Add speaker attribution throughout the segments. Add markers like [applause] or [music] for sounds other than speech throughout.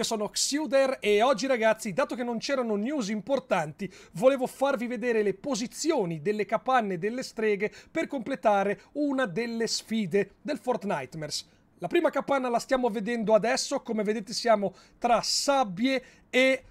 Speaker 1: Io sono Xuder e oggi ragazzi, dato che non c'erano news importanti, volevo farvi vedere le posizioni delle capanne delle streghe per completare una delle sfide del Fortnitemers. La prima capanna la stiamo vedendo adesso, come vedete siamo tra sabbie e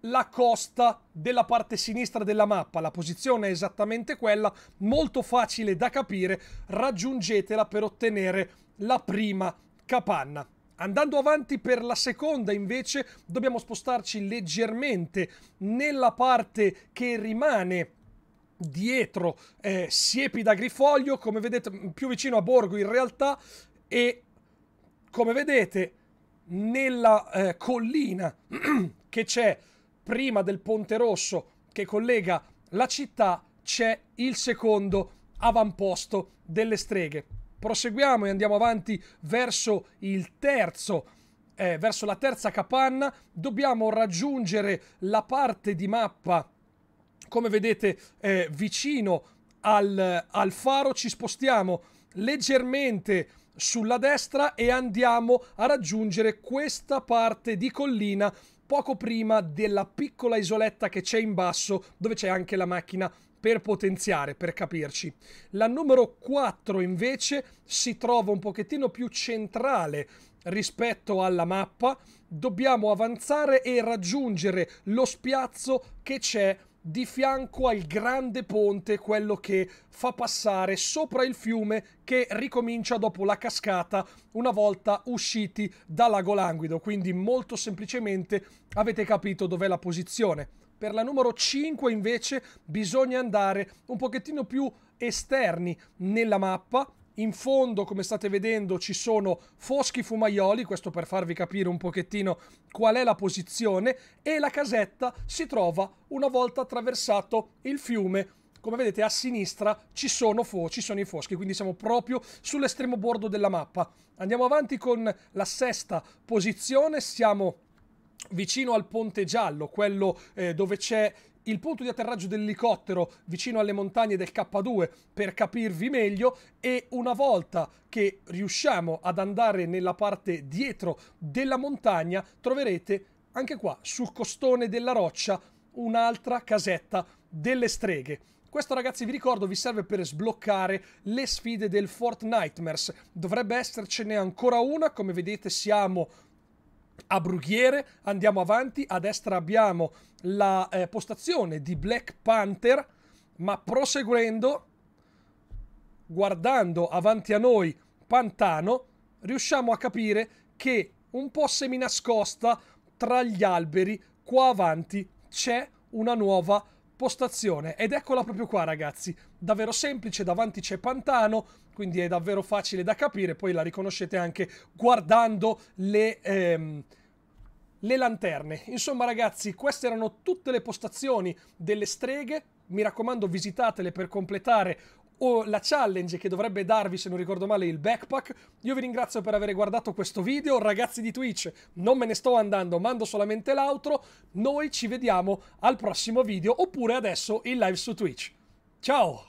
Speaker 1: la costa della parte sinistra della mappa. La posizione è esattamente quella, molto facile da capire, raggiungetela per ottenere la prima capanna. Andando avanti per la seconda invece dobbiamo spostarci leggermente nella parte che rimane dietro eh, siepi da grifoglio, come vedete più vicino a Borgo in realtà e come vedete nella eh, collina [clears throat] che c'è prima del ponte rosso che collega la città c'è il secondo avamposto delle streghe proseguiamo e andiamo avanti verso il terzo eh, verso la terza capanna dobbiamo raggiungere la parte di mappa come vedete eh, vicino al, al faro ci spostiamo leggermente sulla destra e andiamo a raggiungere questa parte di collina poco prima della piccola isoletta che c'è in basso, dove c'è anche la macchina per potenziare, per capirci. La numero 4 invece si trova un pochettino più centrale rispetto alla mappa. Dobbiamo avanzare e raggiungere lo spiazzo che c'è di fianco al grande ponte, quello che fa passare sopra il fiume che ricomincia dopo la cascata una volta usciti da Lago Languido. Quindi molto semplicemente avete capito dov'è la posizione. Per la numero 5 invece bisogna andare un pochettino più esterni nella mappa in fondo, come state vedendo, ci sono Foschi Fumaioli, questo per farvi capire un pochettino qual è la posizione, e la casetta si trova una volta attraversato il fiume come vedete a sinistra ci sono, ci sono, i foschi, quindi siamo proprio sull'estremo bordo della mappa. Andiamo avanti con la sesta posizione, siamo vicino al ponte giallo, quello eh, dove c'è il punto di atterraggio dell'elicottero vicino alle montagne del K2 per capirvi meglio e una volta che riusciamo ad andare nella parte dietro della montagna troverete anche qua sul costone della roccia un'altra casetta delle streghe. Questo ragazzi vi ricordo vi serve per sbloccare le sfide del Fortnite. Dovrebbe essercene ancora una, come vedete siamo a brughiere, andiamo avanti, a destra abbiamo la eh, postazione di Black Panther, ma proseguendo, guardando avanti a noi Pantano, riusciamo a capire che un po' seminascosta tra gli alberi qua avanti c'è una nuova postazione ed eccola proprio qua ragazzi davvero semplice davanti c'è pantano quindi è davvero facile da capire poi la riconoscete anche guardando le ehm, le lanterne. Insomma ragazzi, queste erano tutte le postazioni delle streghe. Mi raccomando, visitatele per completare o la challenge che dovrebbe darvi, se non ricordo male, il backpack. Io vi ringrazio per aver guardato questo video, ragazzi di Twitch, non me ne sto andando, mando solamente l'altro. Noi ci vediamo al prossimo video oppure adesso in live su Twitch. Ciao!